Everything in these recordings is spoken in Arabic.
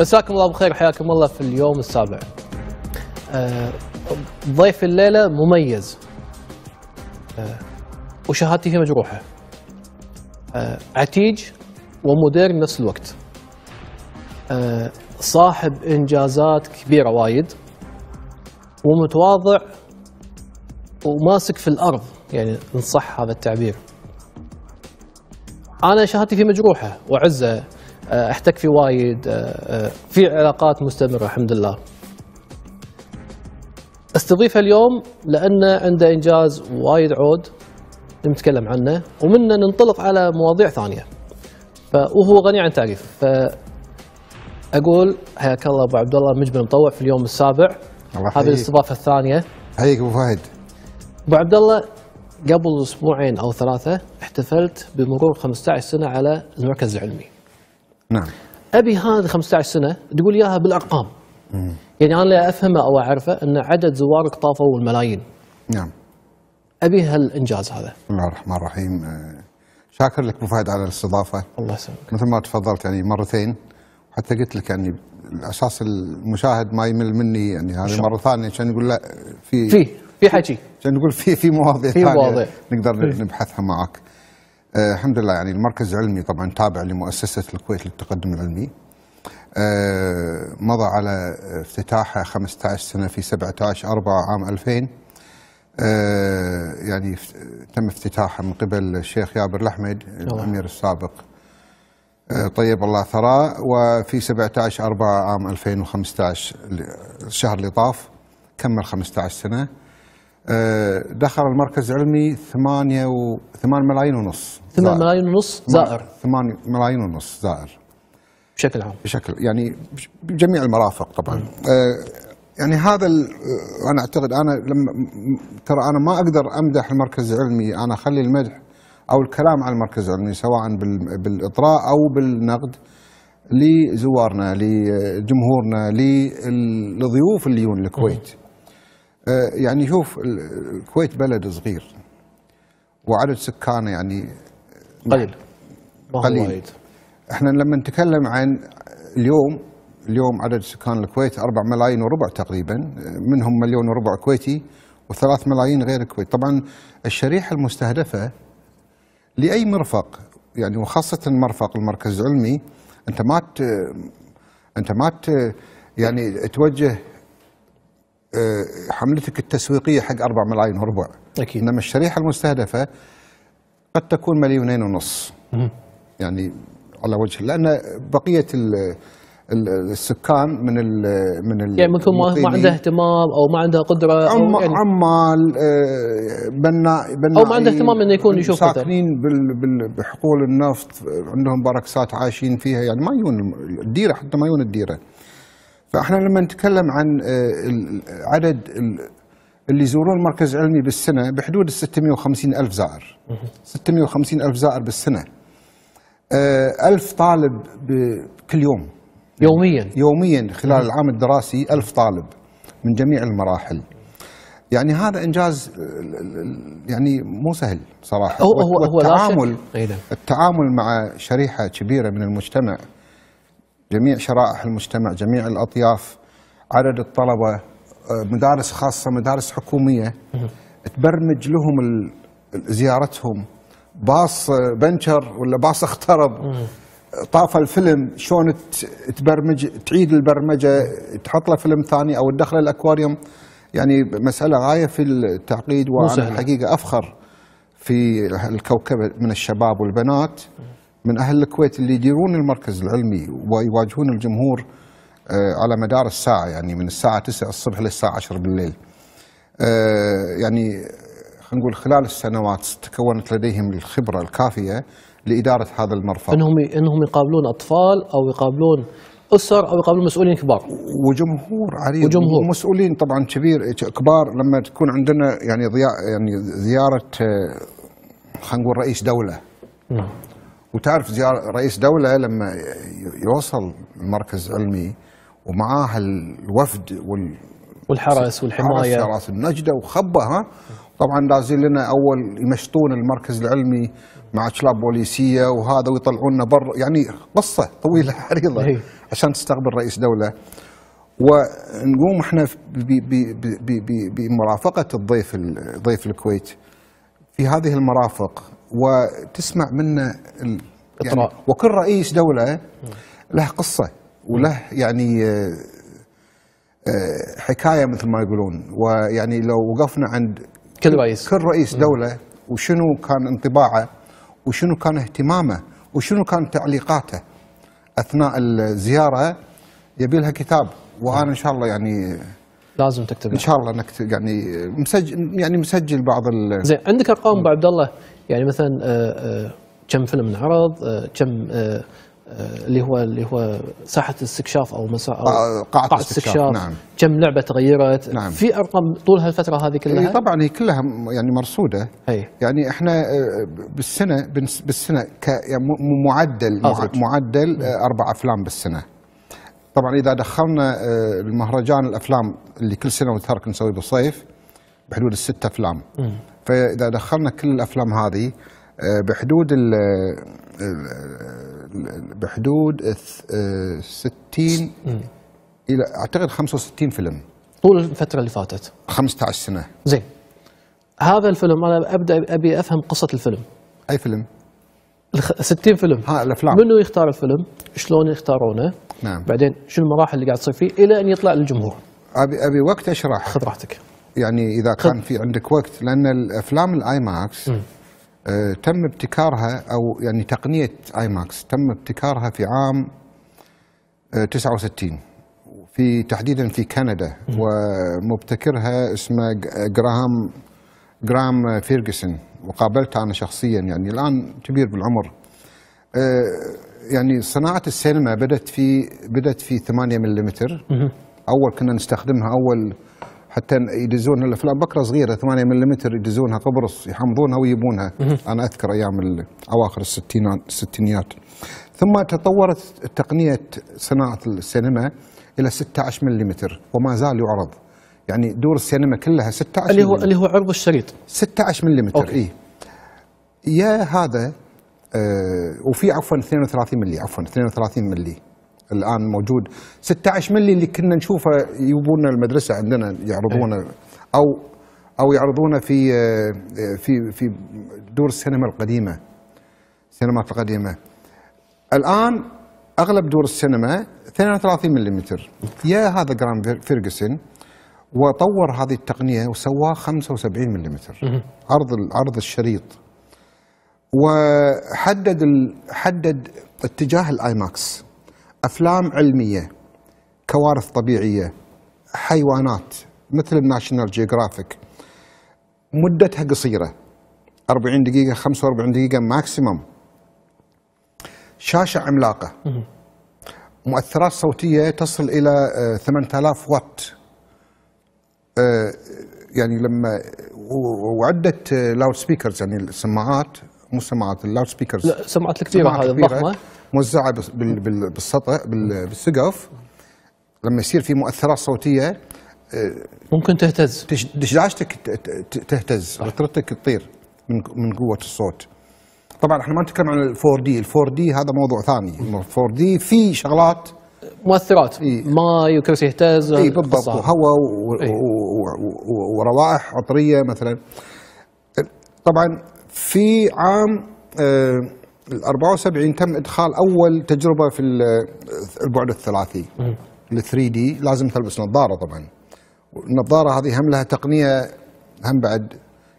مساكم الله بخير حياكم الله في اليوم السابع أه ضيف الليلة مميز أه فيه مجروحة أه عتيج ومدير نفس الوقت آه، صاحب إنجازات كبيرة وايد ومتواضع وماسك في الأرض يعني إن صح هذا التعبير أنا شهادتي فيه مجروحة وعزة آه، احتك في وايد آه، آه، في علاقات مستمره الحمد لله استضيفه اليوم لانه عنده انجاز وايد عود نتكلم عنه ومنه ننطلق على مواضيع ثانيه فهو غني عن تعريف فاقول حياك الله ابو عبد الله مجبر مطوع في اليوم السابع هذه الاستضافه الثانيه حياك ابو فهد ابو عبد الله قبل اسبوعين او ثلاثه احتفلت بمرور 15 سنه على المركز العلمي نعم ابي هذا 15 سنه تقول اياها بالارقام مم. يعني انا لا افهمه او اعرفه ان عدد زوارك طافوا الملايين نعم ابي هالانجاز هذا بسم الله الرحمن الرحيم آه، شاكر لك ابو فهد على الاستضافه الله يسلمك مثل ما تفضلت يعني مرتين حتى قلت لك يعني الاساس المشاهد ما يمل مني يعني هذه مره ثانيه عشان يقول لا في في في حكي عشان نقول في في مواضيع ثانيه نقدر نبحثها معك آه، الحمد لله يعني المركز العلمي طبعا تابع لمؤسسة الكويت للتقدم العلمي آه، مضى على افتتاحه 15 سنة في 17 4 عام 2000 آه، يعني تم افتتاحه من قبل الشيخ يابر الأحمد الأمير السابق طيب الله ثراه وفي 17 4 عام 2015 الشهر اللي طاف كمل 15 سنه آه، دخل المركز العلمي 8 و 8 ملايين ونص 8 ملايين ونص زائر 8 ملايين ونص زائر بشكل عام بشكل يعني بجميع المرافق طبعا آه يعني هذا آه، انا اعتقد انا لما ترى انا ما اقدر امدح المركز العلمي انا اخلي المدح او الكلام عن المركز العلمي سواء بالاطراء او بالنقد لزوارنا لجمهورنا للضيوف اللي يجون الكويت آه، يعني شوف الكويت بلد صغير وعدد سكانه يعني قليل قليل احنا لما نتكلم عن اليوم اليوم عدد سكان الكويت 4 ملايين وربع تقريبا منهم مليون وربع كويتي و3 ملايين غير كويت طبعا الشريحه المستهدفه لاي مرفق يعني وخاصه مرفق المركز العلمي انت ما انت ما يعني توجه آه، حملتك التسويقيه حق 4 ملايين وربع اكيد انما الشريحه المستهدفه قد تكون مليونين ونص يعني على وجه لان بقيه السكان من الـ من الـ يعني ممكن ما عنده اهتمام او ما عنده قدره أو عم يعني عمال بناء آه، بناء او ما عنده اهتمام انه يكون يشوف ساكنين بحقول النفط عندهم بركسات عايشين فيها يعني ما يجون الديره حتى ما يجون الديره فاحنا لما نتكلم عن آه، عدد اللي يزورون مركز علمي بالسنه بحدود ال 650 الف زائر 650 الف زائر بالسنه آه، ألف طالب كل يوم يوميا يوميا خلال العام الدراسي ألف طالب من جميع المراحل يعني هذا انجاز آه، يعني مو سهل صراحه هو هو التعامل إيه نعم. التعامل مع شريحه كبيره من المجتمع جميع شرائح المجتمع جميع الأطياف عدد الطلبة آه، مدارس خاصة مدارس حكومية تبرمج لهم زيارتهم باص آه، بنشر ولا باص اخترب طاف الفيلم شلون تبرمج تعيد البرمجه تحط له فيلم ثاني او تدخله الاكواريوم يعني مساله غايه في التعقيد وانا الحقيقه افخر في الكوكب من الشباب والبنات من أهل الكويت اللي يديرون المركز العلمي ويواجهون الجمهور آه، على مدار الساعة يعني من الساعة 9 الصبح للساعة 10 بالليل آه، يعني خلينا نقول خلال السنوات تكونت لديهم الخبرة الكافية لإدارة هذا المرفأ أنهم أنهم يقابلون أطفال أو يقابلون أسر أو يقابلون مسؤولين كبار وجمهور عريض وجمهور ومسؤولين طبعا كبير كبار لما تكون عندنا يعني يعني زيارة آه، خلينا نقول رئيس دولة نعم وتعرف زيارة رئيس دولة لما يوصل المركز العلمي ومعاه الوفد وال والحرس والحماية حرس النجدة وخبة ها طبعا لازم لنا أول يمشطون المركز العلمي مع كلاب بوليسية وهذا ويطلعونا بر يعني قصة طويلة عريضة إيه. عشان تستقبل رئيس دولة ونقوم احنا بمرافقة الضيف ضيف الكويت في هذه المرافق وتسمع منه ال... يعني وكل رئيس دوله له قصه وله يعني آه، آه، حكايه مثل ما يقولون ويعني لو وقفنا عند كل رئيس كل رئيس دوله وشنو كان انطباعه وشنو كان اهتمامه وشنو كان تعليقاته اثناء الزياره يبي لها كتاب وانا ان شاء الله يعني لازم تكتب ان شاء الله نكتب يعني مسجل يعني مسجل بعض ال زين عندك ارقام ابو عبد الله يعني مثلا آه، آه، كم فيلم انعرض آه، كم اللي هو اللي هو ساحه الاستكشاف او مساء قاعه, الاستكشاف نعم كم لعبه تغيرت نعم في ارقام طول هالفتره هذه كلها هي طبعا هي كلها يعني مرصوده هي يعني احنا بالسنه بالسنه يعني معدل أخرج. معدل اربع افلام بالسنه طبعا اذا دخلنا المهرجان الافلام اللي كل سنه ونترك نسويه بالصيف بحدود الست افلام فاذا دخلنا كل الافلام هذه آه، بحدود ال آه، بحدود 60 آه، الى اعتقد 65 فيلم طول الفتره اللي فاتت 15 سنه زين هذا الفيلم انا ابدا ابي افهم قصه الفيلم اي فيلم 60 فيلم ها الافلام منو يختار الفيلم شلون يختارونه نعم بعدين شنو المراحل اللي قاعد تصير فيه الى ان يطلع للجمهور ابي ابي وقت اشرح خذ راحتك يعني اذا كان في عندك وقت لان الافلام الاي ماكس آه تم ابتكارها او يعني تقنيه اي ماكس تم ابتكارها في عام آه 69 في تحديدا في كندا ومبتكرها اسمه جراهام جرام آه، فيرجسون وقابلته انا شخصيا يعني الان كبير بالعمر آه يعني صناعه السينما بدات في بدات في 8 ملم اول كنا نستخدمها اول حتى يدزون الافلام بكره صغيره 8 ملم يدزونها قبرص يحمضونها ويبونها انا اذكر ايام اواخر الستينات الستينيات ثم تطورت تقنيه صناعه السينما الى 16 ملم وما زال يعرض يعني دور السينما كلها 16 اللي هو اللي هو عرض الشريط 16 ملم اي يا هذا آه وفي عفوا 32 ملي عفوا 32 ملي الان موجود 16 ملي اللي كنا نشوفه يبون المدرسه عندنا يعرضونه إيه. او او يعرضونه في في في دور السينما القديمه السينمات القديمه الان اغلب دور السينما 32 ملم يا هذا جرام فيرجسون وطور هذه التقنيه وسواه 75 ملم عرض عرض الشريط وحدد حدد اتجاه الاي ماكس افلام علميه كوارث طبيعيه حيوانات مثل الناشونال جيوغرافيك مدتها قصيره 40 دقيقه 45 دقيقه ماكسيمم شاشه عملاقه مؤثرات صوتيه تصل الى 8000 آه، وات آه، يعني لما وعده آه، لاود سبيكرز يعني السماعات مو سماعات اللاود سبيكرز لا سماعات كثيره هذه الضخمه موزعه بالسطح بالسقف لما يصير في مؤثرات صوتيه آه، ممكن تهتز دشداشتك تهتز رترتك تطير من من قوه الصوت طبعا احنا ما نتكلم عن الفور دي الفور دي هذا موضوع ثاني الفور دي في شغلات مؤثرات إيه؟ ماي وكرسي يهتز اي بالضبط وهواء وروائح عطريه مثلا طبعا في عام آه ال 74 تم ادخال اول تجربه في البعد الثلاثي ال 3 دي لازم تلبس نظاره طبعا النظاره هذه هم لها تقنيه هم بعد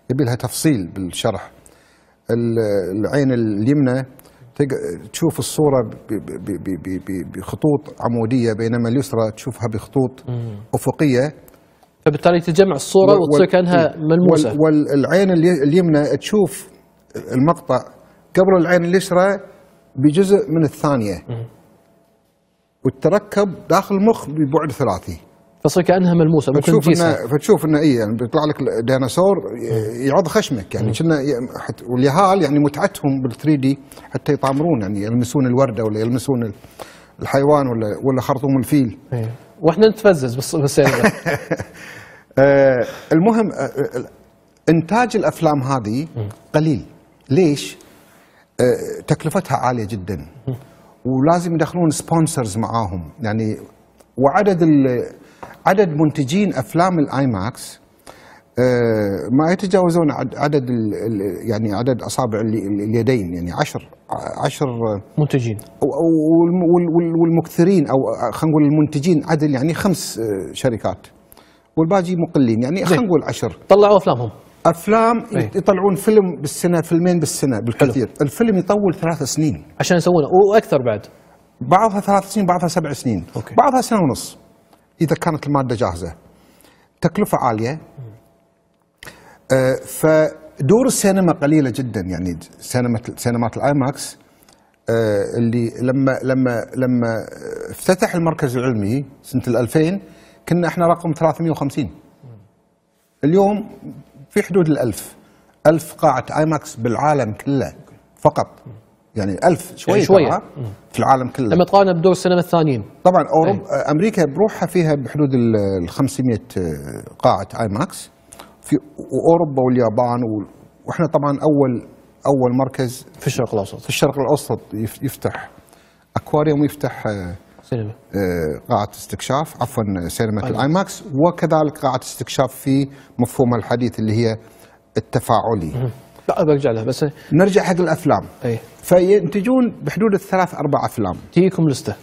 يبي لها تفصيل بالشرح العين اليمنى تشوف الصوره بخطوط عموديه بينما اليسرى تشوفها بخطوط افقيه فبالتالي تجمع الصوره وتصير كانها إيه. ملموسه والعين اليمنى تشوف المقطع قبل العين اليسرى بجزء من الثانيه والتركب داخل المخ ببعد ثلاثي فصير كانها ملموسه ممكن فتشوف انه فتشوف انه اي يعني بيطلع لك ديناصور يعض خشمك يعني كنا يعني واليهال يعني متعتهم بال 3 دي حتى يطامرون يعني يلمسون الورده ولا يلمسون الحيوان ولا ولا خرطوم الفيل ايه. واحنا نتفزز بس بس يعني. آه، المهم آه، آه، انتاج الافلام هذه قليل ليش؟ تكلفتها عاليه جدا ولازم يدخلون سبونسرز معاهم يعني وعدد عدد منتجين افلام الاي آه، ماكس ما يتجاوزون عدد يعني عدد اصابع اليدين يعني عشر عشر منتجين والمكثرين او خلينا نقول المنتجين عدد يعني خمس شركات والباقي مقلين يعني خلينا نقول عشر طلعوا افلامهم افلام أيه؟ يطلعون فيلم بالسنه فيلمين بالسنه بالكثير حلو. الفيلم يطول ثلاث سنين عشان يسوونه واكثر بعد بعضها ثلاث سنين بعضها سبع سنين أوكي. بعضها سنه ونص اذا كانت الماده جاهزه تكلفه عاليه آه فدور السينما قليله جدا يعني سينما سينمات الايماكس آه اللي لما لما لما افتتح المركز العلمي سنه 2000 كنا احنا رقم 350 اليوم في حدود الألف ألف قاعة آيماكس بالعالم كله فقط يعني ألف شوية, يعني شوية. في العالم كله لما تقارن بدور السينما الثانيين طبعا أوروبا أي. أمريكا بروحها فيها بحدود ال 500 آه، قاعة آيماكس في أوروبا واليابان و... وإحنا طبعا أول أول مركز في الشرق الأوسط في الشرق الأوسط يفتح أكواريوم يفتح آه، سينما. آه، قاعة استكشاف عفوا سينما أيوة. الآيماكس وكذلك قاعة استكشاف في مفهومها الحديث اللي هي التفاعلي لا برجع لها بس نرجع حق الأفلام أي. فينتجون بحدود الثلاث أربع أفلام تجيكم لستة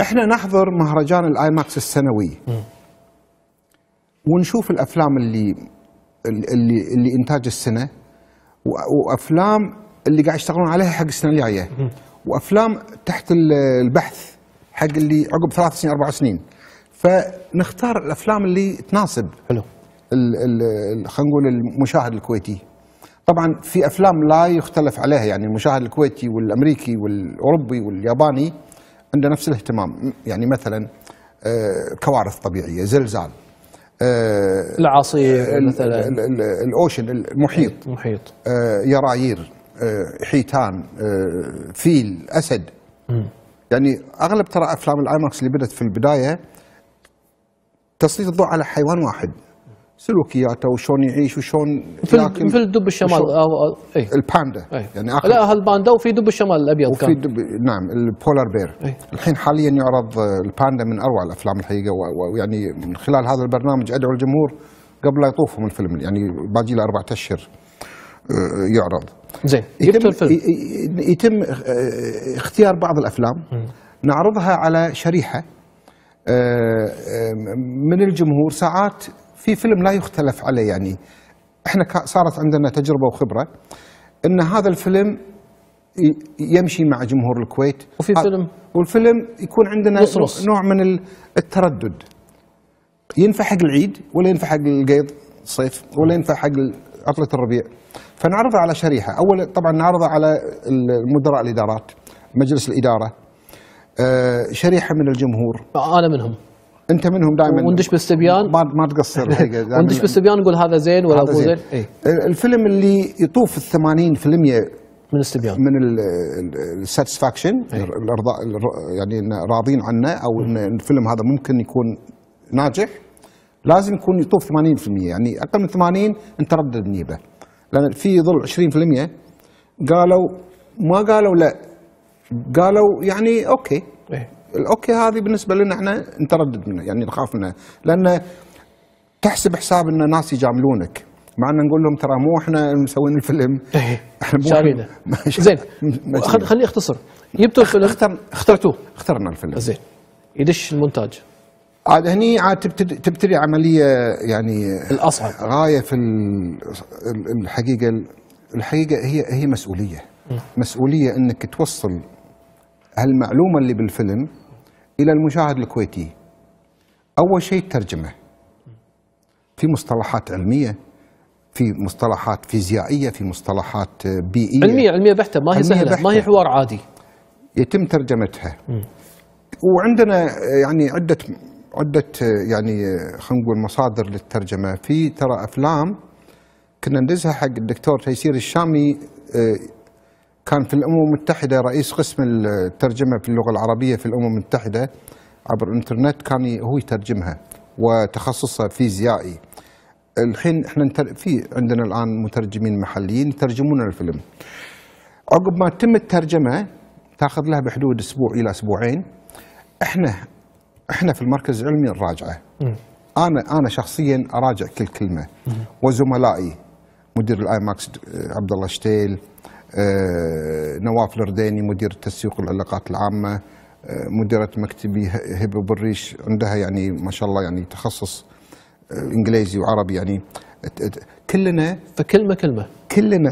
احنا نحضر مهرجان الآيماكس السنوي ونشوف الأفلام اللي اللي اللي إنتاج السنة وأفلام اللي قاعد يشتغلون عليها حق السنة الجاية وافلام تحت البحث حق اللي عقب ثلاث سنين اربع سنين فنختار الافلام اللي تناسب حلو خلينا نقول المشاهد الكويتي طبعا في افلام لا يختلف عليها يعني المشاهد الكويتي والامريكي والاوروبي والياباني عنده نفس الاهتمام يعني مثلا آه، كوارث طبيعيه زلزال الاعاصير مثلا الاوشن المحيط المحيط يراير يرايير حيتان فيل اسد يعني اغلب ترى افلام الايماكس اللي بدات في البدايه تسليط الضوء على حيوان واحد سلوكياته وشون يعيش وشون ياكل مثل دب الشمال أو أي. الباندا أي. يعني آخر لا هالباندا وفي دب الشمال الابيض وفي كان. دب نعم البولار بير أي. الحين حاليا يعرض الباندا من اروع الافلام الحقيقه ويعني من خلال هذا البرنامج ادعو الجمهور قبل لا يطوفهم الفيلم يعني باقي له اربع اشهر آه، يعرض زين يتم, يتم آه، اختيار بعض الافلام م. نعرضها على شريحه آه، آه، من الجمهور ساعات في فيلم لا يختلف عليه يعني احنا صارت عندنا تجربه وخبره ان هذا الفيلم يمشي مع جمهور الكويت وفي فيلم والفيلم يكون عندنا نص نوع من التردد ينفع حق العيد ولا ينفع حق القيض صيف ولا ينفع حق عطله الربيع فنعرض على شريحه اول طبعا نعرض على مدراء الادارات مجلس الاداره آه، شريحه من الجمهور انا منهم انت منهم دائما وندش بالصبيان ما ما تقصر وندش بالصبيان نقول هذا زين ولا مو زين ايه؟ الفيلم اللي يطوف 80% من الصبيان من الساتسفاكشن إيه. الارضاء يعني راضين عنه او ان الفيلم هذا ممكن يكون ناجح لازم يكون يطوف 80% يعني اقل من 80 انت ردد النيبه لان في ظل 20% قالوا ما قالوا لا قالوا يعني اوكي إيه؟ الاوكي هذه بالنسبه لنا احنا نتردد منه يعني نخاف منه لان تحسب حساب ان ناس يجاملونك مع ان نقول لهم ترى مو احنا مسوين الفيلم إيه. احنا مو زين خليني اختصر جبتوا الفيلم اخترتوه اخترنا الفيلم زين يدش المونتاج عاد هني عاد تبتدي, تبتدي عمليه يعني الاصعب غايه في الحقيقه الحقيقه هي هي مسؤوليه نعم. مسؤوليه انك توصل هالمعلومه اللي بالفيلم الى المشاهد الكويتي اول شيء الترجمه في مصطلحات علميه في مصطلحات فيزيائيه في مصطلحات بيئيه علميه علميه بحته ما هي سهله بحتة. ما هي حوار عادي يتم ترجمتها م. وعندنا يعني عده عده آه، يعني آه، خلينا نقول مصادر للترجمه في ترى افلام كنا ندزها حق الدكتور تيسير الشامي آه، كان في الامم المتحده رئيس قسم الترجمه في اللغه العربيه في الامم المتحده عبر الانترنت كان هو يترجمها وتخصصه فيزيائي الحين احنا في عندنا الان مترجمين محليين يترجمون الفيلم عقب ما تتم الترجمه تاخذ لها بحدود اسبوع الى اسبوعين احنا احنا في المركز العلمي نراجعه انا انا شخصيا اراجع كل كلمه وزملائي مدير الاي ماكس عبد الله شتيل آه، نواف الرديني مدير التسويق والعلاقات العامه آه، مديره مكتبي هبه بريش عندها يعني ما شاء الله يعني تخصص آه، انجليزي وعربي يعني كلنا فكلمه كلمه كلنا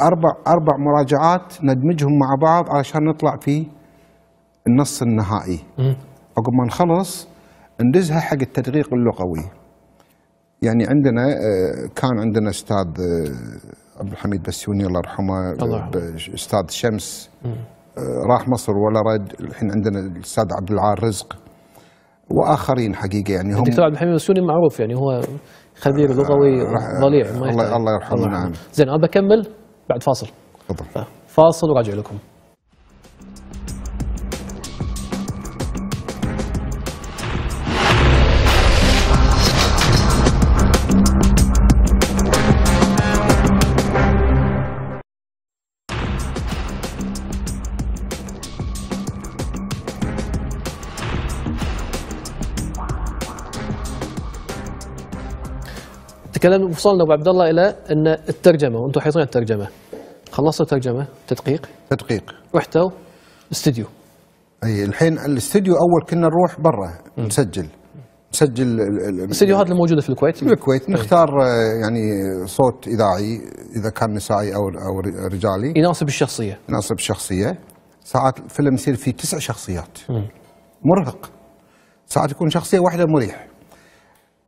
اربع اربع مراجعات ندمجهم مع بعض علشان نطلع في النص النهائي عقب ما نخلص ندزها حق التدقيق اللغوي يعني عندنا آه، كان عندنا استاذ آه، عبد الحميد بسيوني الله يرحمه استاذ شمس آه، راح مصر ولا رد الحين عندنا الاستاذ عبد العال رزق واخرين حقيقه يعني هم الدكتور عبد الحميد بسيوني معروف يعني هو خبير لغوي ضليع الله الله يرحمه نعم زين انا بكمل بعد فاصل تفضل فاصل وراجع لكم تكلمنا وصلنا ابو عبد الله الى ان الترجمه وانتم حيصير الترجمه خلصنا ترجمه تدقيق تدقيق رحتوا استديو اي الحين الاستديو اول كنا نروح برا نسجل نسجل الاستديوهات الموجوده في الكويت الكويت طيب. نختار آه، يعني صوت اذاعي اذا كان نسائي او او رجالي يناسب الشخصيه يناسب الشخصيه ساعات الفيلم يصير فيه تسع شخصيات مرهق ساعات يكون شخصيه واحده مريح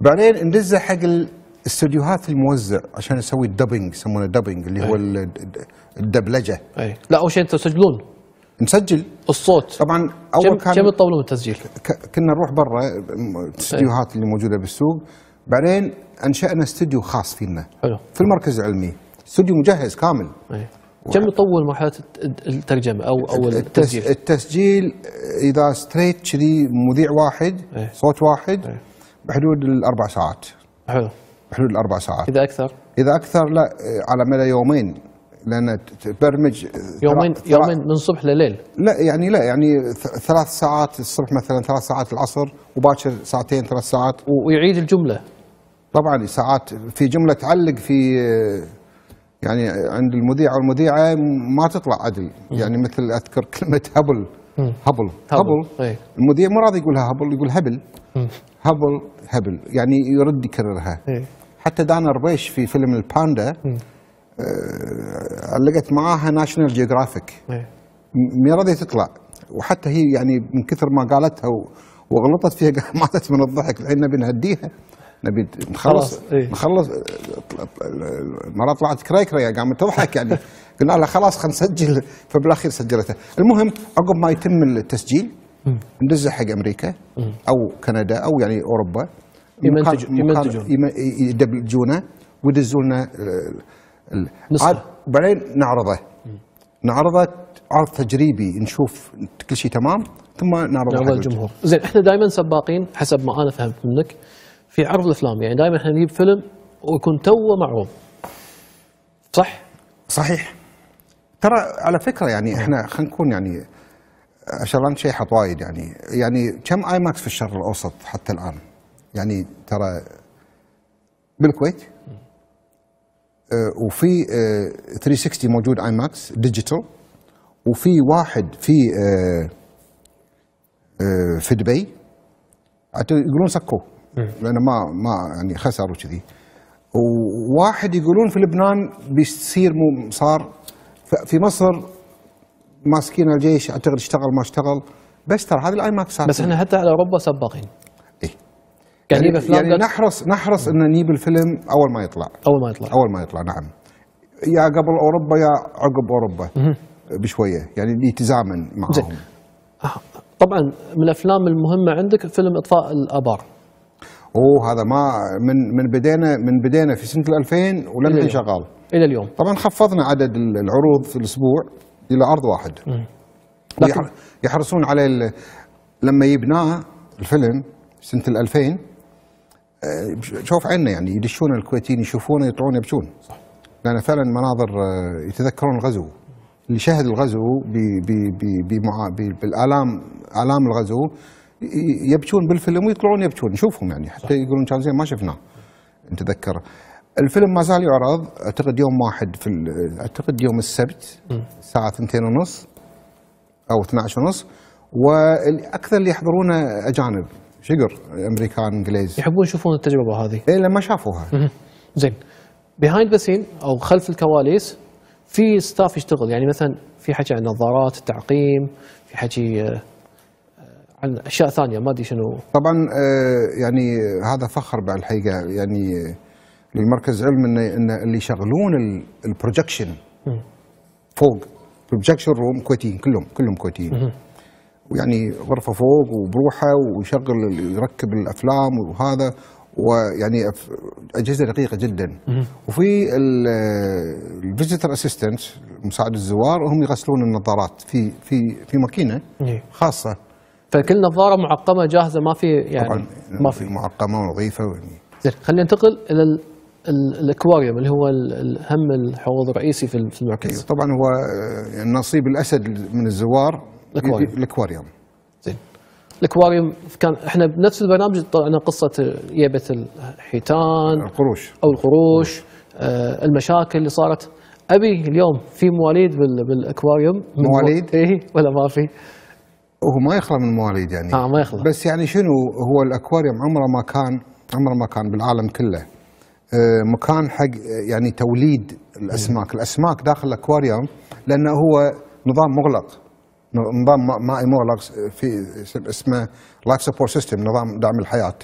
بعدين ندزه حق استديوهات الموزع عشان يسوي الدبنج يسمونه دبنج اللي هو الدبلجه اي لا اول شيء انتم تسجلون نسجل الصوت طبعا اول كم كان كم تطولون التسجيل؟ كنا نروح برا الاستديوهات اللي موجوده بالسوق بعدين انشانا استوديو خاص فينا حلو في المركز العلمي استوديو مجهز كامل أي. كم يطول مرحله الترجمه او او التسجيل؟ التسجيل اذا ستريت كذي مذيع واحد أي. صوت واحد أي. بحدود الاربع ساعات حلو حلول الاربع ساعات اذا اكثر اذا اكثر لا على مدى يومين لان تبرمج يومين ثلاث يومين من صبح لليل لا يعني لا يعني ثلاث ساعات الصبح مثلا ثلاث ساعات العصر وباكر ساعتين ثلاث ساعات ويعيد الجمله طبعا ساعات في جمله تعلق في يعني عند المذيع والمذيعه ما تطلع عدل يعني مثل اذكر كلمه هبل هبل هبل, هبل. إيه. المذيع مو راضي يقولها هبل يقول هبل هبل هبل يعني يرد يكررها إيه. حتى دانا ربيش في فيلم الباندا علقت آه، معاها ناشونال إيه. جيوغرافيك ما راضيه تطلع وحتى هي يعني من كثر ما قالتها وغلطت فيها ماتت من الضحك الحين نبي نهديها نبي نخلص إيه؟ نخلص آه، المره طلعت كراي يعني قامت تضحك يعني قلنا لها خلاص خلينا نسجل فبالاخير سجلتها المهم عقب ما يتم التسجيل ندزه حق امريكا او كندا او يعني اوروبا يمنتجون يدبلجونه ويدزوا لنا وبعدين نعرضه نعرضه عرض تجريبي نشوف كل شيء تمام ثم نعرضه نعرض للجمهور زين احنا دائما سباقين حسب ما انا فهمت منك في عرض الافلام يعني دائما احنا نجيب فيلم ويكون توه معروض صح؟ صحيح ترى على فكره يعني احنا خلينا نكون يعني عشان شيء حط وايد يعني يعني كم اي ماكس في الشرق الاوسط حتى الان؟ يعني ترى بالكويت آه، وفي 360 آه، موجود اي ماكس ديجيتال وفي واحد في آه، في دبي يقولون سكو لانه ما ما يعني خسر وكذي وواحد يقولون في لبنان بيصير مو صار في مصر ماسكين الجيش اعتقد اشتغل ما اشتغل بس ترى هذه الاي ماكس بس احنا حتى على اوروبا سباقين كان يعني, يعني نحرص نحرص ان نجيب الفيلم اول ما يطلع اول ما يطلع اول ما يطلع نعم يا قبل اوروبا يا عقب اوروبا بشويه يعني يتزامن معهم زي. طبعا من الافلام المهمه عندك فيلم اطفاء الابار اوه هذا ما من من بدينا من بدينا في سنه 2000 ولم شغال الى اليوم طبعا خفضنا عدد العروض في الاسبوع الى عرض واحد لكن يحرصون على لما يبناه الفيلم سنه 2000 آه، شوف عنا يعني يدشون الكويتيين يشوفونه يطلعون يبكون صح لان فعلا مناظر آه، يتذكرون الغزو اللي شهد الغزو بالالام الام الغزو يبكون بالفيلم ويطلعون يبكون نشوفهم يعني حتى يقولون كان زين ما شفناه نتذكر الفيلم ما زال يعرض اعتقد يوم واحد في اعتقد يوم السبت الساعه اثنتين ونص او 12 ونص والاكثر اللي يحضرونه اجانب شقر امريكان انجليز يحبون يشوفون التجربه هذه اي لما شافوها زين بيهايند ذا سين او خلف الكواليس في ستاف يشتغل يعني مثلا في حكي عن نظارات التعقيم في حكي آه، آه، عن اشياء ثانيه ما ادري شنو طبعا آه، يعني هذا فخر بالحقيقه يعني للمركز علم ان ان اللي يشغلون البروجكشن فوق البروجكشن روم كويتيين كلهم كلهم كويتيين ويعني غرفه فوق وبروحه ويشغل يركب الافلام وهذا ويعني اجهزه دقيقه جدا وفي الفيزيتر اسيستنت مساعد الزوار هم يغسلون النظارات في في في ماكينه إيه. خاصه فكل نظاره معقمه جاهزه ما في يعني طبعاً ما في معقمه ونظيفه يعني. زين خلينا ننتقل الى الاكواريوم اللي هو هم الحوض الرئيسي في المركز طبعا هو يعني نصيب الاسد من الزوار الاكواريوم الاكواريوم زين الاكواريوم كان احنا بنفس البرنامج طلعنا قصه يبه الحيتان القروش او القروش آه المشاكل اللي صارت ابي اليوم في مواليد بالاكواريوم مواليد؟ اي ولا ما في؟ هو ما يخلى من مواليد يعني اه ما يخلى بس يعني شنو هو الاكواريوم عمره ما كان عمره ما كان بالعالم كله آه، مكان حق يعني توليد الاسماك، الاسماك داخل الاكواريوم لانه هو نظام مغلق نظام ماي مور لاكس في اسمه لايف سبورت سيستم نظام دعم الحياه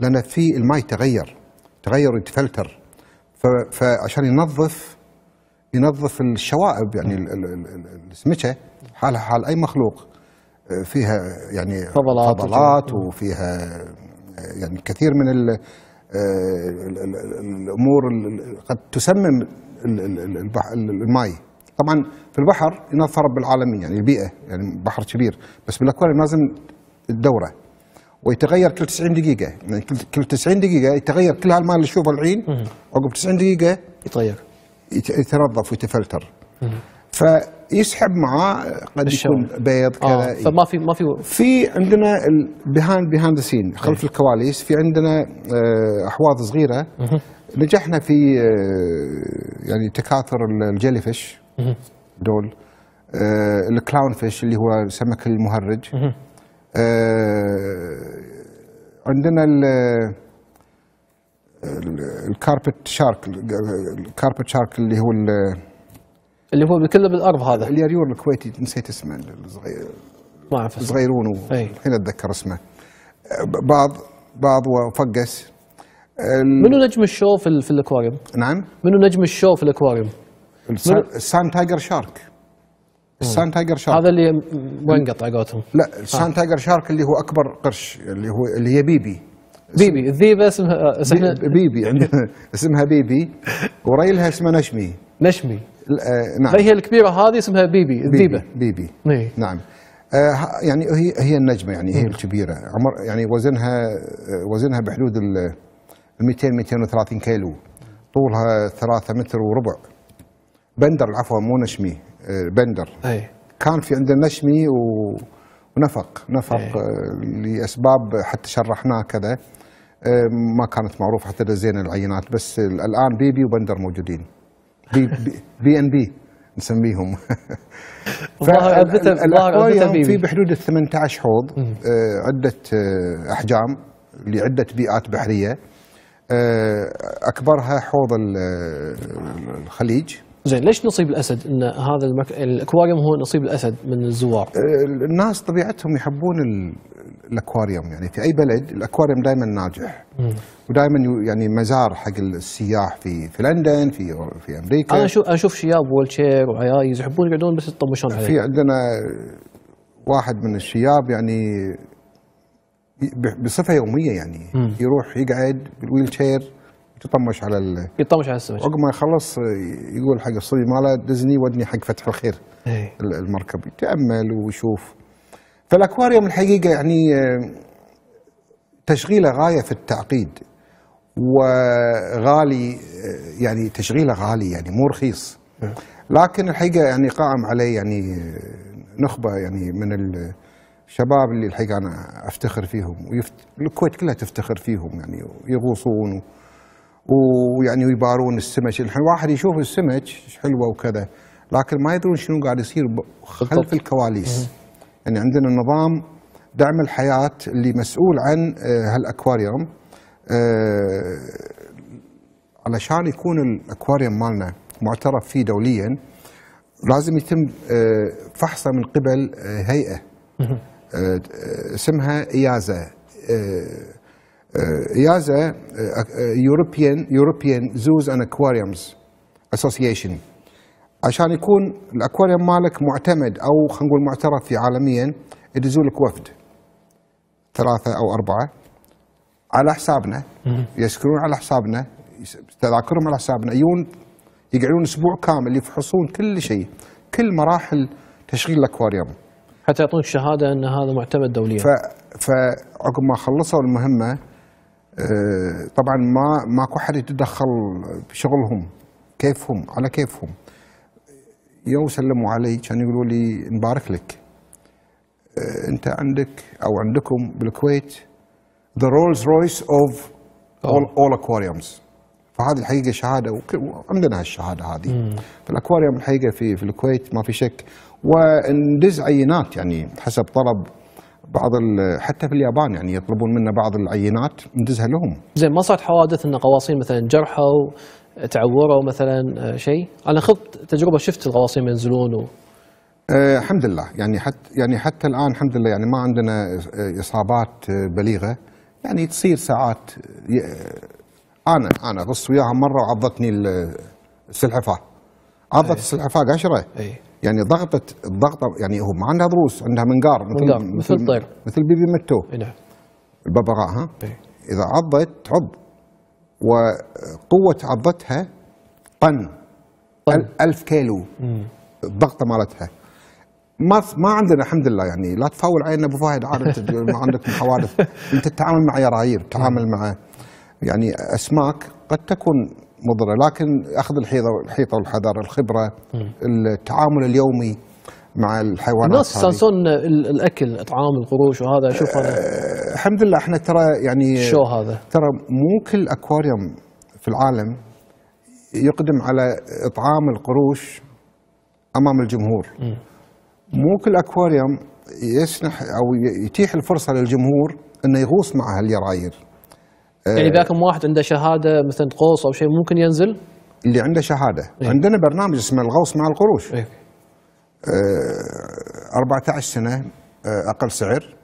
لان في الماي تغير تغير ويتفلتر فعشان ينظف ينظف الشوائب يعني السمكه حالها حال اي مخلوق فيها يعني فضلات, فضلات وفيها يعني كثير من الـ الـ الـ الامور قد تسمم الماي طبعا في البحر رب العالمين يعني البيئة يعني بحر كبير بس بالاكواريوم لازم الدورة ويتغير كل 90 دقيقة يعني كل 90 دقيقة يتغير كل هالمال اللي تشوفه الحين عقب 90 دقيقة يتغير يتنظف ويتفلتر فيسحب معاه قد يكون بيض كذا آه. فما في ما في في عندنا بيهاند بيهاند سين خلف إيه. الكواليس في عندنا آه، احواض صغيره نجحنا في آه، يعني تكاثر الجيلي فيش دول آه الكلاون فيش اللي هو سمك المهرج آه عندنا ال الكاربت شارك الكاربت شارك اللي هو اللي هو كله بالارض هذا اليريور الكويتي نسيت اسمه الصغير ما اعرف صغيرون الحين اتذكر اسمه آه، بعض بعض وفقس منو نجم الشو في الاكواريوم؟ نعم منو نجم الشو في الاكواريوم؟ السان تايجر شارك السان تايجر شارك هذا اللي وين قطع قوتهم؟ لا السان تايجر شارك اللي هو اكبر قرش اللي هو اللي هي بيبي بيبي الذيبه اسمها اسمها بيبي عندنا يعني. اسمها بيبي وريلها اسمه نشمي نشمي آه، نعم هي الكبيره هذه اسمها بيبي الذيبه بيبي, بيبي. إيه. نعم آه يعني هي هي النجمه يعني هي الكبيره عمر يعني وزنها آه، وزنها بحدود ال 200 230 كيلو طولها 3 متر وربع بندر عفوا مو نشمي آه، بندر أي. كان في عندنا نشمي و... ونفق نفق أي. آه، لاسباب حتى شرحناه كذا آه، ما كانت معروفه حتى دزينا العينات بس الان بيبي وبندر موجودين بي بي, بي ان بي نسميهم فالاقوياء في بحدود ال 18 حوض عده احجام لعده بيئات بحريه اكبرها حوض الخليج زين ليش نصيب الاسد ان هذا المك... الاكواريوم هو نصيب الاسد من الزوار؟ أه، الناس طبيعتهم يحبون ال... الاكواريوم يعني في اي بلد الاكواريوم دائما ناجح ودائما يعني مزار حق السياح في في لندن في في امريكا انا اشوف اشوف شياب وولتشير وعيايز يحبون يقعدون بس يطمشون عليه في عندنا واحد من الشياب يعني بصفه يوميه يعني مم. يروح يقعد بالويل شير تطمش على ال... يطمش على السمك عقب ما يخلص يقول حق الصبي ماله دزني ودني حق فتح الخير ايه. المركب يتامل ويشوف فالاكواريوم الحقيقه يعني آه، تشغيله غايه في التعقيد وغالي آه، يعني تشغيله غالي يعني مو رخيص إيه. لكن الحقيقه يعني قائم عليه يعني آه، نخبه يعني من الشباب اللي الحقيقه انا افتخر فيهم ويفت... الكويت كلها تفتخر فيهم يعني ويغوصون ويعني ويبارون السمك الواحد يشوف السمك حلوه وكذا لكن ما يدرون شنو قاعد يصير خلف الكواليس يعني عندنا نظام دعم الحياه اللي مسؤول عن آه، هالاكواريوم آه، علشان يكون الاكواريوم مالنا معترف فيه دوليا لازم يتم آه، فحصه من قبل هيئه اسمها ايازا EASA, آه، آه، آه، European, European Zoos and Aquariums Association عشان يكون الاكواريوم مالك معتمد او خلينا نقول معترف فيه عالميا يدزوا لك وفد ثلاثه او اربعه على حسابنا يسكرون على حسابنا تذاكرهم على حسابنا يجون يقعدون اسبوع كامل يفحصون كل شيء كل مراحل تشغيل الاكواريوم حتى يعطونك شهاده ان هذا معتمد دوليا فعقب ما خلصوا المهمه آه، طبعا ما ماكو حد يتدخل بشغلهم كيفهم على كيفهم يوم سلموا علي كانوا يقولوا لي نبارك لك آه، انت عندك او عندكم بالكويت ذا رولز رويس اوف اول اكواريومز فهذه الحقيقه شهاده وعندنا هالشهاده هذه فالاكواريوم الحقيقه في في الكويت ما في شك وندز عينات يعني حسب طلب بعض حتى في اليابان يعني يطلبون منا بعض العينات ندزها لهم. زين ما صارت حوادث ان غواصين مثلا جرحوا تعوروا مثلا آه، شيء؟ انا خضت تجربه شفت الغواصين ينزلون و... أه الحمد لله يعني حتى يعني حتى الان الحمد لله يعني ما عندنا آه، اصابات آه، بليغه يعني تصير ساعات انا انا غصت وياها مره وعضتني السلحفاه عضت إيه. السلحفاه قشره. اي يعني ضغطت الضغطه يعني هو ما عندها ضروس عندها منقار مثل منقار مثل, الطير مثل بيبي متو نعم الببغاء ها اذا عضت تعض وقوه عضتها طن طن 1000 كيلو الضغطه مالتها ما ما عندنا الحمد لله يعني لا تفاول عيننا ابو فهد ما عندك حوادث انت تتعامل مع يراير تتعامل نعم. مع يعني اسماك قد تكون مضره لكن اخذ الحيطه الحيطه والحذر الخبره التعامل اليومي مع الحيوانات الناس يستانسون الاكل أطعام القروش وهذا اشوف انا أه الحمد لله احنا ترى يعني شو هذا ترى مو كل اكواريوم في العالم يقدم على اطعام القروش امام الجمهور مو كل اكواريوم يسنح او يتيح الفرصه للجمهور انه يغوص مع هاليراير يعني إيه. اذا كان واحد عنده شهاده مثلا قوس او شيء ممكن ينزل؟ اللي عنده شهاده، إيه؟ عندنا برنامج اسمه الغوص مع القروش. إيه؟ آه 14 سنه آه اقل سعر